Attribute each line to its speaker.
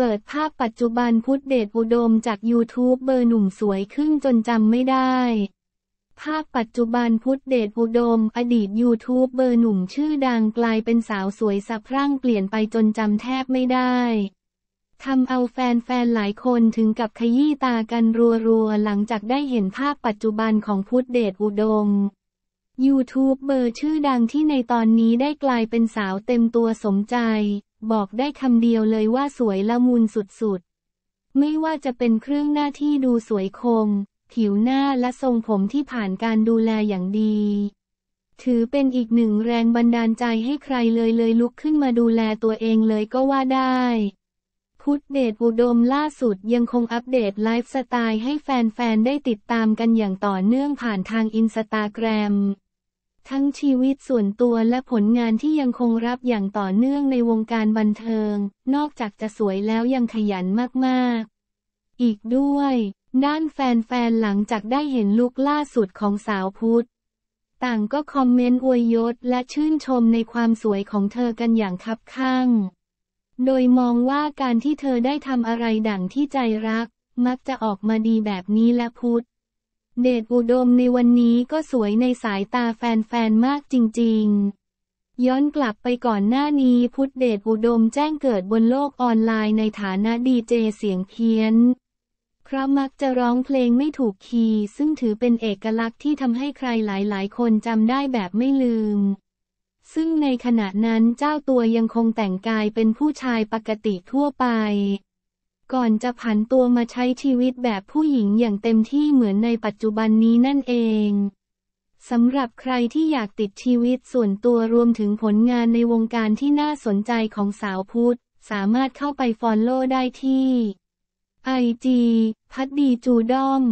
Speaker 1: เปิดภาพปัจจุบันพุทธเดชอุดมจากยูทูบเบอร์หนุ่มสวยขึ้นจนจำไม่ได้ ภาพปัจจุบันพุทธเดชอุดมอดีตยูทูบเบอร์หนุ่มชื่อดังกลายเป็นสาวสวยสะพรั่งเปลี่ยนไปจนจำแทบไม่ได้ทำเอาแฟนๆหลายคนถึงกับขยี้ตากันรัวๆหลังจากได้เห็นภาพปัจจุบันของพุทธเดชอุดมยูทูบเบอร์ชื่อดังที่ในตอนนี้ได้กลายเป็นสาวเต็มตัวสมใจบอกได้คำเดียวเลยว่าสวยละมุนสุดๆ ไม่ว่าจะเป็นเครื่องหน้าที่ดูสวยคม ผิวหน้าและทรงผมที่ผ่านการดูแลอย่างดี ถือเป็นอีกหนึ่งแรงบันดาลใจให้ใครเลยเลยลุกขึ้นมาดูแลตัวเองเลยก็ว่าได้ พุทเดชอุดมล่าสุดยังคงอัปเดตไลฟ์สไตล์ให้แฟนๆ ได้ติดตามกันอย่างต่อเนื่องผ่านทางอินสตาแกรมทั้งชีวิตส่วนตัวและผลงานที่ยังคงรับอย่างต่อเนื่องในวงการบันเทิง นอกจากจะสวยแล้วยังขยันมากๆ อีกด้วย ด้านแฟนๆ หลังจากได้เห็นลุคล่าสุดของสาวพุทธต่างก็คอมเมนต์อวยยศและชื่นชมในความสวยของเธอกันอย่างคับข้าง โดยมองว่าการที่เธอได้ทำอะไรดั่งที่ใจรัก มักจะออกมาดีแบบนี้และพุทธเดชอุดมในวันนี้ก็สวยในสายตาแฟนๆมากจริง ๆ ย้อนกลับไปก่อนหน้านี้พุทธเดชอุดมแจ้งเกิดบนโลกออนไลน์ในฐานะดีเจเสียงเพี้ยน เพราะมักจะร้องเพลงไม่ถูกคีย์ซึ่งถือเป็นเอกลักษณ์ที่ทำให้ใครหลาย ๆ คนจำได้แบบไม่ลืม ซึ่งในขณะนั้นเจ้าตัวยังคงแต่งกายเป็นผู้ชายปกติทั่วไปก่อนจะผันตัวมาใช้ชีวิตแบบผู้หญิงอย่างเต็มที่เหมือนในปัจจุบันนี้นั่นเอง สำหรับใครที่อยากติดชีวิตส่วนตัวรวมถึงผลงานในวงการที่น่าสนใจของสาวพุทธสามารถเข้าไปฟอลโล่ได้ที่ IG พัดดีจูดอม